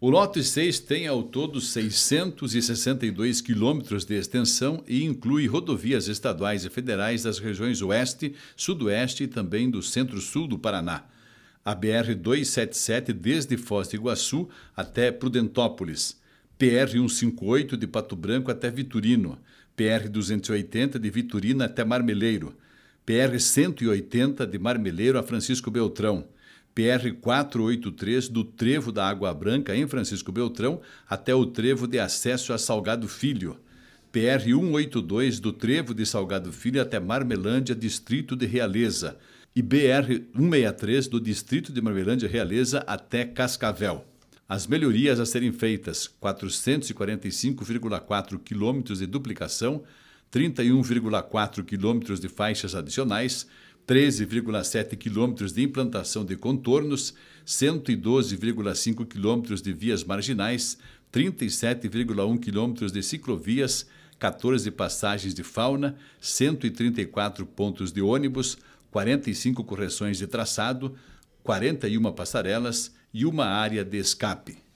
O lote 6 tem ao todo 662 quilômetros de extensão e inclui rodovias estaduais e federais das regiões Oeste, Sudoeste e também do Centro-Sul do Paraná. A BR 277 desde Foz do Iguaçu até Prudentópolis, PR 158 de Pato Branco até Viturino, PR 280 de Vitorino até Marmeleiro, PR 180 de Marmeleiro a Francisco Beltrão. PR 483 do Trevo da Água Branca, em Francisco Beltrão, até o Trevo de acesso a Salgado Filho. PR 182 do Trevo de Salgado Filho até Marmelândia, Distrito de Realeza. E BR 163 do Distrito de Marmelândia Realeza até Cascavel. As melhorias a serem feitas: 445,4 quilômetros de duplicação, 31,4 quilômetros de faixas adicionais, 13,7 quilômetros de implantação de contornos, 112,5 quilômetros de vias marginais, 37,1 quilômetros de ciclovias, 14 passagens de fauna, 134 pontos de ônibus, 45 correções de traçado, 41 passarelas e uma área de escape.